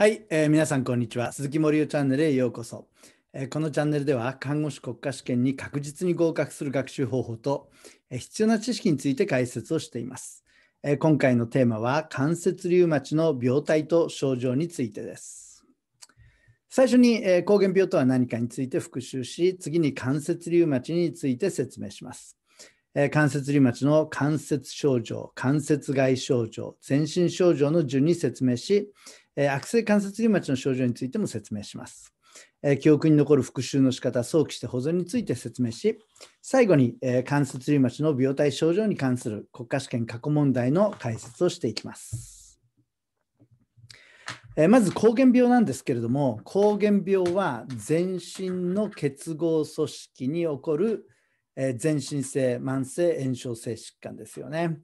はい、えー、皆さんこんにちは。鈴木森生チャンネルへようこそ、えー、このチャンネルでは看護師国家試験に確実に合格する学習方法と、えー、必要な知識について解説をしています、え今回のテーマは関節リウマチの病態と症状についてです。最初に、え膠原病とは何かについて復習し、次に関節リウマチについて説明します。え関節リウマチの関節症状、関節外症状、全身症状の順に説明し、悪性関節リウマチの症状についても説明します。記憶に残る復習の仕方、早期して保存について説明し、最後に関節リウマチの病態症状に関する国家試験過去問題の解説をしていきます。まず膠原病なんですけれども、膠原病は全身の結合組織に起こる全身性慢性炎症性疾患ですよね。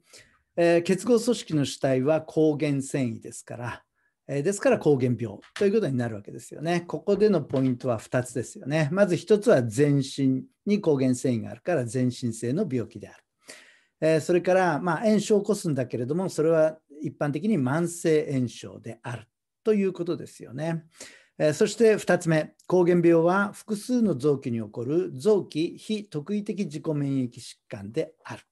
結合組織の主体は抗原繊維ですから、ですから膠原病ということになるわけですよね。ここでのポイントは2つですよね。まず1つは全身に抗原繊維があるから全身性の病気である。えそれから、ま炎症を起こすんだけれどもそれは一般的に慢性炎症であるということですよね。えそして2つ目抗原病は複数の臓器に起こる臓器非特異的自己免疫疾患である。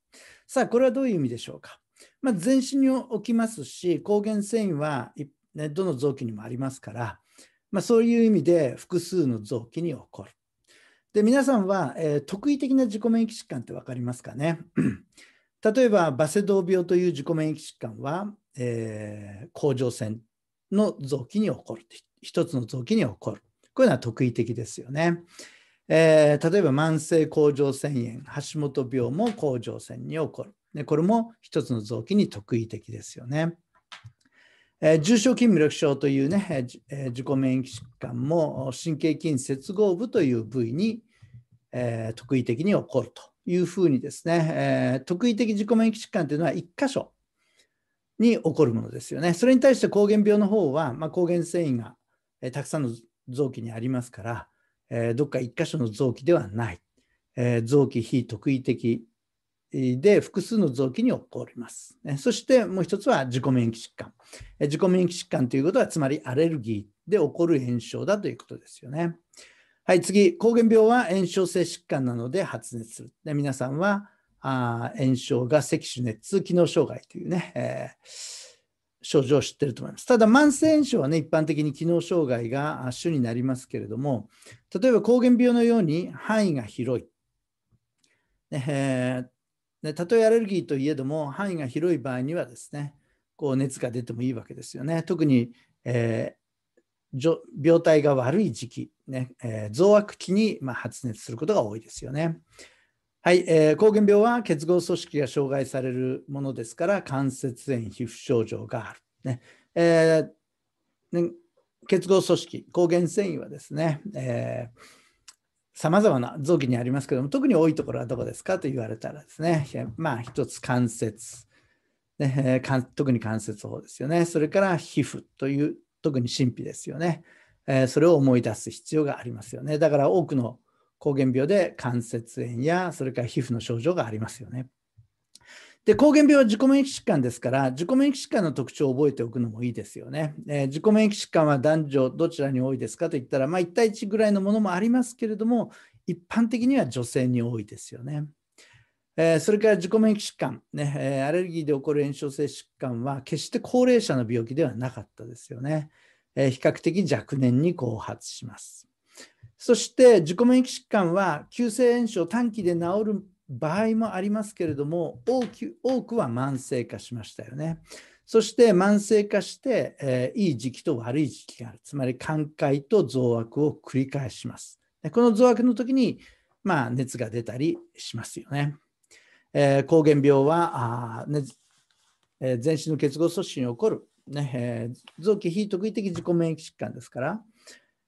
さあこれはどういう意味でしょうか。まあ、全身に起きますし抗原繊維は一ね、どの臓器にもありますから、まあ、そういう意味で複数の臓器に起こる。で皆さんは、えー、特異的な自己免疫疾患って分かりますかね 例えばバセドウ病という自己免疫疾患は、えー、甲状腺の臓器に起こる一つの臓器に起こるこういうのは特異的ですよね。えー、例えば慢性甲状腺炎橋本病も甲状腺に起こるでこれも一つの臓器に特異的ですよね。え重症筋無力症というね、え自己免疫疾患も神経筋接合部という部位に、え特異的に起こるというふうにですね、え特異的自己免疫疾患というのは1箇所に起こるものですよね。それに対して抗原病の方は、まあ、抗原繊維が、えたくさんの臓器にありますから、えどっか1箇所の臓器ではない、え臓器非特異的で複数の臓器に起こります。そしてもう一つは自己免疫疾患。自己免疫疾患ということは、つまりアレルギーで起こる炎症だということですよね。はい、次、膠原病は炎症性疾患なので発熱する。で皆さんはあ炎症が赤腫熱、機能障害というね、えー、症状を知ってると思います。ただ、慢性炎症はね、一般的に機能障害が主になりますけれども、例えば膠原病のように範囲が広い。えーでたとえアレルギーといえども範囲が広い場合にはですねこう熱が出てもいいわけですよね特に、えー、病態が悪い時期ね、えー、増悪期に、まあ、発熱することが多いですよね。はい、えー、膠原病は結合組織が障害されるものですから関節炎皮膚症状がある、ねえー、ね結合組織、抗原繊維はですね、えー、さまざまな臓器にありますけども特に多いところはどこですかと言われたらですねまあ一つ関節、ね、特に関節法ですよねそれから皮膚という特に神秘ですよね、えそれを思い出す必要がありますよねだから多くの膠原病で関節炎やそれから皮膚の症状がありますよねで、膠原病は自己免疫疾患ですから、自己免疫疾患の特徴を覚えておくのもいいですよね。えー、自己免疫疾患は男女どちらに多いですかと言ったら、まあ、1対1ぐらいのものもありますけれども、一般的には女性に多いですよね。えー、それから自己免疫疾患、ねえー、アレルギーで起こる炎症性疾患は決して高齢者の病気ではなかったですよね。え比較的若年に後発します。そして自己免疫疾患は急性炎症短期で治る場合もありますけれども多く多くは慢性化しましたよね。そして慢性化して、えー、いい時期と悪い時期がある。つまり寛解と増悪を繰り返します。でこの増悪の時に、まあ、熱が出たりしますよね。えー、原病はあ、ねえー、全身の結合促進が起こる、ねえー、臓器非特異的自己免疫疾患ですから、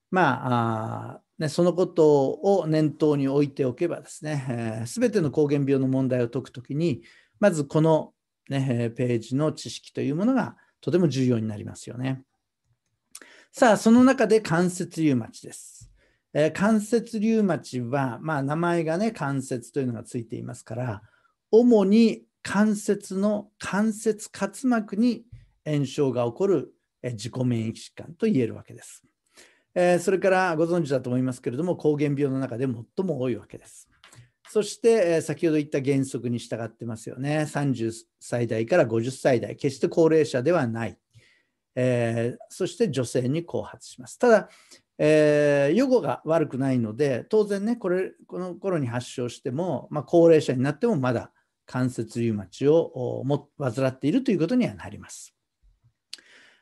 まあ、あね、そのことを念頭に置いておけばですね、す、え、べ、ての膠原病の問題を解くときに、まずこの、ね、ページの知識というものがとても重要になりますよね。さあ、その中で関節リウマチです。えー、関節リウマチは、まあ、名前がね、関節というのがついていますから、主に関節の関節滑膜に炎症が起こる自己免疫疾患と言えるわけです。えそれからご存知だと思いますけれども膠原病の中で最も多いわけです。そして、え先ほど言った原則に従ってますよね。30歳代から50歳代、決して高齢者ではない。えー、そして女性に後発します。ただ、えー、予後が悪くないので、当然ね、これこの頃に発症しても、まあ、高齢者になってもまだ関節リウマチを患っているということにはなります。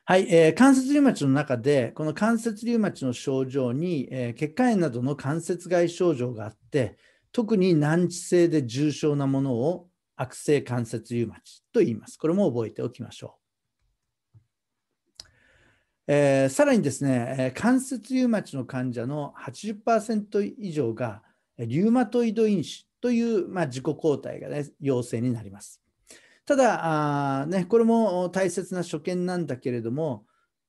はい、えー、関節リウマチの中で、この関節リウマチの症状に、えー、血管炎などの関節外症状があって、特に難治性で重症なものを悪性関節リウマチと言います。これも覚えておきましょう。えー、さらにですね、関節リウマチの患者の80%以上がリウマトイド因子という、まあ、自己抗体が、ね、陽性になります。ただあ、ね、これも大切な所見なんだけれども、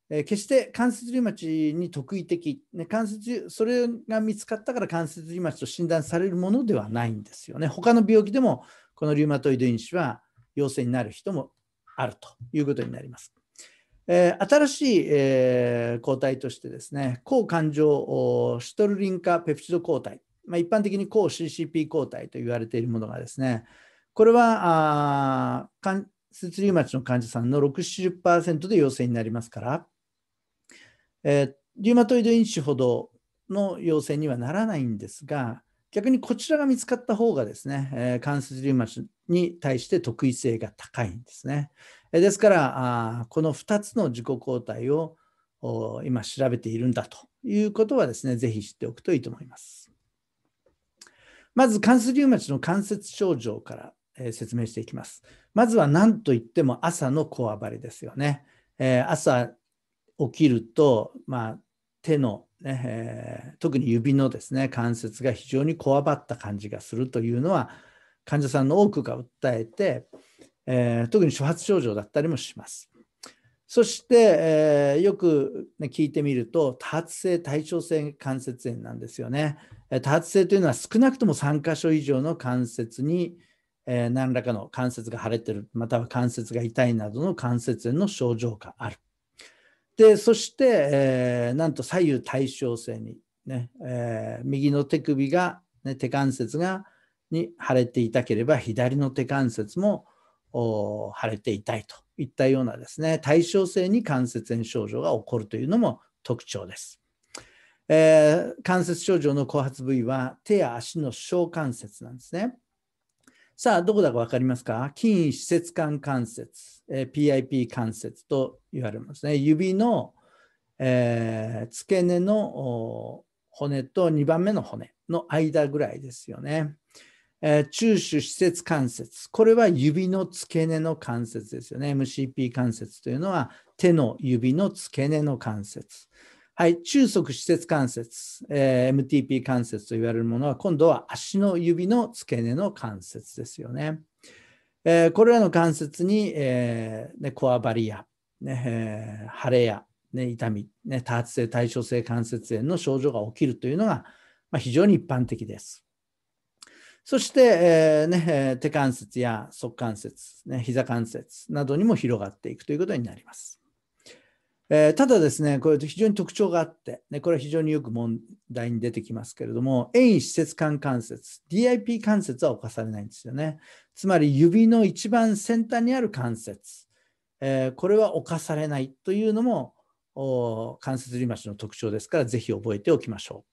えー、決して関節リウマチに特異的、ね、関節それが見つかったから関節リウマチと診断されるものではないんですよね。他の病気でもこのリウマトイド因子は陽性になる人もあるということになります。えー、新しい、えー、抗体としてですね、抗感情シトルリン化ペプチド抗体、まあ、一般的に抗 CCP 抗体と言われているものがですね、これは、リウマチの患者さんの6、0で陽性になりますから、えー、リウマトイド因子ほどの陽性にはならないんですが、逆にこちらが見つかった方がですね、えー、関節リウマチに対して特異性が高いんですね。えですからあ、この2つの自己抗体を今調べているんだということはですね、ぜひ知っておくといいと思います。まず関節リウマチの関節症状から説明していきます。まずは何といっても朝のこわばりですよね。えー、朝起きると、まあ、手のね、ねえー、特に指のですね関節が非常にこわばった感じがするというのは患者さんの多くが訴えて、えー、特に初発症状だったりもします。そして、えー、よく、ね、聞いてみると多発性対称性関節炎なんですよね。多発性というのは少なくとも3箇所以上の関節にえー、何らかの関節が腫れてる、または関節が痛いなどの関節炎の症状がある。で、そして、えー、なんと左右対称性に、ねえー、右の手首が、ね、手関節がに腫れていたければ、左の手関節も腫れていたいといったようなですね、対称性に関節炎症状が起こるというのも特徴です。えー、関節症状の後発部位は手や足の小関節なんですね。さあ、どこだか分かりますか筋施設間関節、え PIP 関節と言われますね。指の、えー、付け根の骨と2番目の骨の間ぐらいですよね。えー、中手施設関節。これは指の付け根の関節ですよね。MCP 関節というのは手の指の付け根の関節。はい、中足施設関節、えー、MTP 関節と言われるものは、今度は足の指の付け根の関節ですよね。えー、これらの関節に、えーね、コアバリや、ねえー、腫れや、ね、痛み、ね、多発性対称性関節炎の症状が起きるというのが、まあ、非常に一般的です。そして、えー、ね、手関節や足関節、ね、膝関節などにも広がっていくということになります。えー、ただですね、これ非常に特徴があって、ね、これは非常によく問題に出てきますけれども、遠位施設間関節、DIP 関節は侵されないんですよね。つまり指の一番先端にある関節、えー、これは侵されないというのも関節リウマチの特徴ですから、ぜひ覚えておきましょ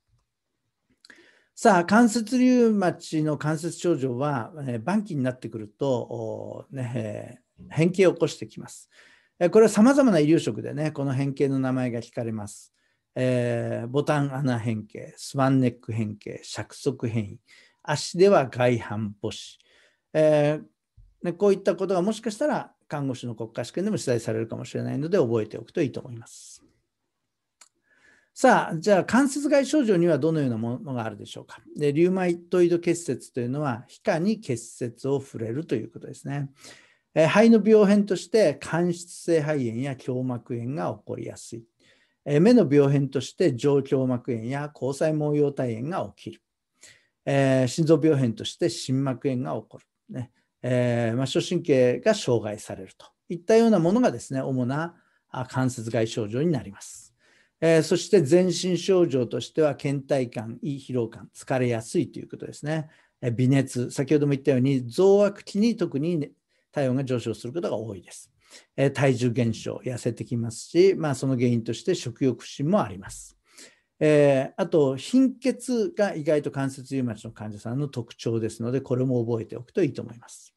う。さあ、関節リウマチの関節症状は、えー、晩期になってくると、ね、変形を起こしてきます。これは様々な医療職でね、この変形の名前が聞かれます。えー、ボタン穴変形、スワンネック変形、尺足変異、足では外反母趾、えー、ね、こういったことがもしかしたら看護師の国家試験でも取材されるかもしれないので覚えておくといいと思います。さあ、じゃあ関節外症状にはどのようなものがあるでしょうか。でリュウマイトイド結節というのは皮下に結節を触れるということですね。肺の病変として間質性肺炎や胸膜炎が起こりやすい。目の病変として上胸膜炎や交際毛様体炎が起きる。心臓病変として心膜炎が起こる。ねえ末梢神経が障害されるといったようなものがですね、主な関節外症状になります。そして全身症状としては倦怠感、胃疲労感、疲れやすいということですね。微熱、先ほども言ったように、増悪期に特に体温が上昇することが多いです。え体重減少、痩せてきますし、まあ、その原因として食欲不振もあります。えー、あと、貧血が意外と関節リウマチの患者さんの特徴ですので、これも覚えておくといいと思います。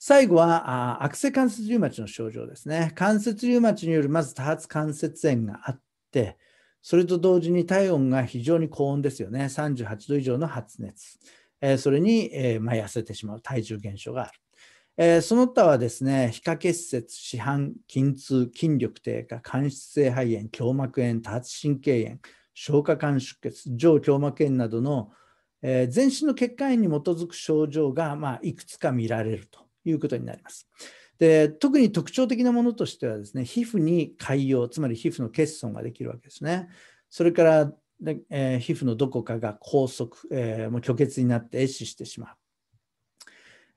最後はあ悪性関節リウマチの症状ですね。関節リウマチによるまず多発関節炎があって、それと同時に体温が非常に高温ですよね。38度以上の発熱。えー、それに、えー、まあ、痩せてしまう体重減少がある。えー、その他はですね、皮下結節、市販、筋痛、筋力低下、間質性肺炎、胸膜炎、多発神経炎、消化管出血、上胸膜炎などの、えー、全身の血管炎に基づく症状が、まあ、いくつか見られるということになります。で特に特徴的なものとしてはですね、皮膚に潰瘍、つまり皮膚の欠損ができるわけですね。それから、えー、皮膚のどこかが拘束、えー、もう虚血になって壊死してしまう。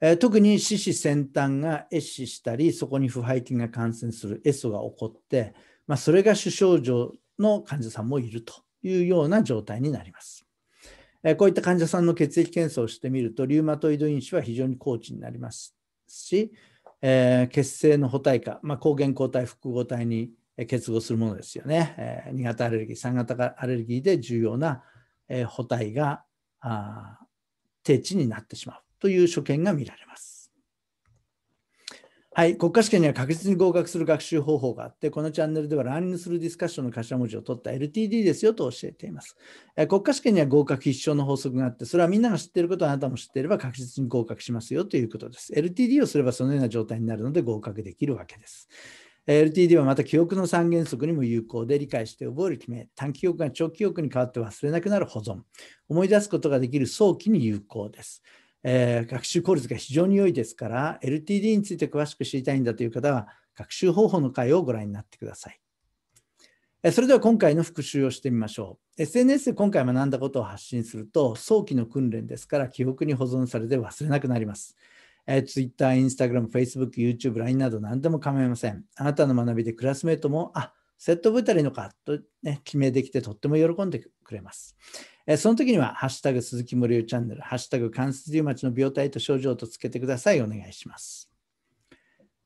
え特に四肢先端が壊死したり、そこに腐敗菌が感染する、エソが起こって、まあ、それが主症状の患者さんもいるというような状態になります。えこういった患者さんの血液検査をしてみると、リウマトイド因子は非常に高知になりますし、えー、血清の補体化、まあ、抗原抗体複合体に結合するものですよね。えー、2型アレルギー、3型アレルギーで重要な、え補体が低値になってしまう。という所見が見られます。はい、国家試験には確実に合格する学習方法があって、このチャンネルではランニングするディスカッションの頭文字を取った LTD ですよと教えています。国家試験には合格必勝の法則があって、それはみんなが知っていることあなたも知っていれば確実に合格しますよということです。LTD をすればそのような状態になるので合格できるわけです。LTD はまた記憶の三原則にも有効で理解して覚える決め、短期記憶が長期記憶に変わって忘れなくなる保存、思い出すことができる早期に有効です。えー、学習効率が非常に良いですから LTD について詳しく知りたいんだという方は学習方法の回をご覧になってください。それでは今回の復習をしてみましょう。SNS で今回学んだことを発信すると早期の訓練ですから記憶に保存されて忘れなくなります。え Twitter、Instagram、Facebook、YouTube、LINE など何でも構いません。あなたの学びでクラスメートも、あセット覚えたらいのかと、ね、決めできてとっても喜んでくれます。えその時には、ハッシュタグ鈴木森生チャンネル、ハッシュタグ関節リウマチの病態と症状とつけてください。お願いします。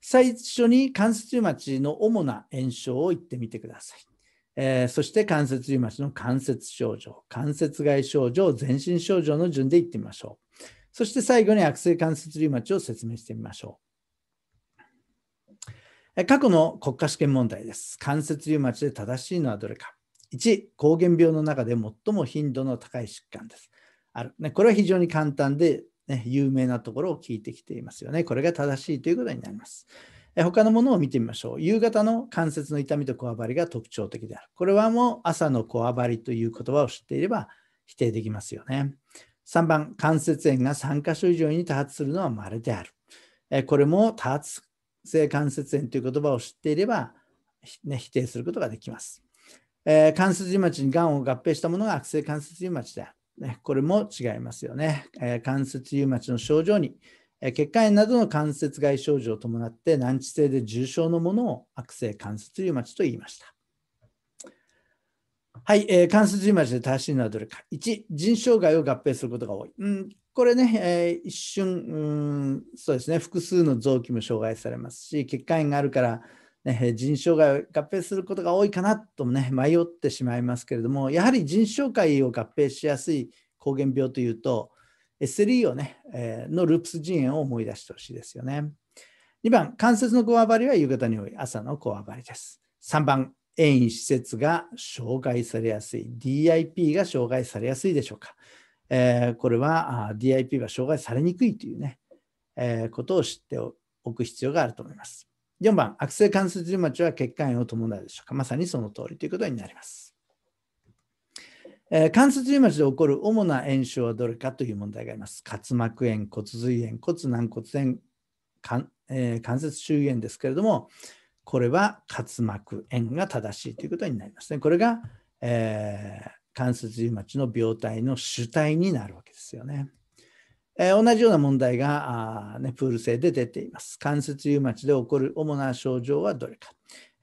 最初に関節リウマチの主な炎症を言ってみてください。えー、そして関節リウマチの関節症状、関節外症状、全身症状の順で言ってみましょう。そして最後に悪性関節リウマチを説明してみましょう。え過去の国家試験問題です。関節リウマチで正しいのはどれか。1、膠原病の中で最も頻度の高い疾患です。あるね、これは非常に簡単で、ね、有名なところを聞いてきていますよね。これが正しいということになります。他のものを見てみましょう。夕方の関節の痛みとこわばりが特徴的である。これはもう朝のこわばりという言葉を知っていれば否定できますよね。3番、関節炎が3箇所以上に多発するのは稀である。これも多発性関節炎という言葉を知っていれば、ね、否定することができます。えー、関節リウマチにがんを合併したものが悪性関節リウマチだ。ね、これも違いますよね。えー、関節リウマチの症状に、えー、血管炎などの関節外症状を伴って難治性で重症のものを悪性関節リウマチと言いました。はい、えー、関節リウマチで正しいのはどれか。1、腎障害を合併することが多い。うんこれね、えー、一瞬うん、そうですね、複数の臓器も障害されますし、血管炎があるから、ね、人障害を合併することが多いかなとね、迷ってしまいますけれども、やはり人障害を合併しやすい膠原病というと、SLE を、ねえのループス腎炎を思い出してほしいですよね。2番、関節のこわばりは夕方に多い朝のこわばりです。3番、遠位施設が障害されやすい、DIP が障害されやすいでしょうか。えー、これは DIP は障害されにくいというね、えー、ことを知っておく必要があると思います。4番、悪性関節リウマチは血管炎を伴うでしょうか。まさにその通りということになります。えー、関節リウマチで起こる主な炎症はどれかという問題があります。滑膜炎、骨髄炎、骨軟骨炎、関,、えー、関節周囲炎ですけれども、これは滑膜炎が正しいということになりますね。これが、えー、関節リウマチの病態の主体になるわけですよね。え同じような問題があ、ね、プール制で出ています。関節リウマチで起こる主な症状はどれか。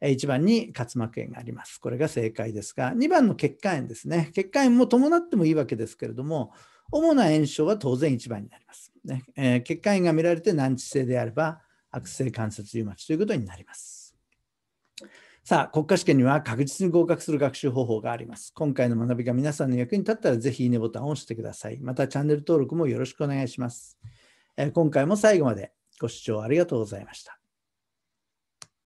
1番に滑膜炎があります。これが正解ですが、2番の血管炎ですね。血管炎も伴ってもいいわけですけれども、主な炎症は当然1番になります。ねえ血管炎が見られて難治性であれば、悪性関節リウマチということになります。さあ、国家試験には確実に合格する学習方法があります。今回の学びが皆さんの役に立ったら、ぜひいいねボタンを押してください。また、チャンネル登録もよろしくお願いします。え今回も最後までご視聴ありがとうございました。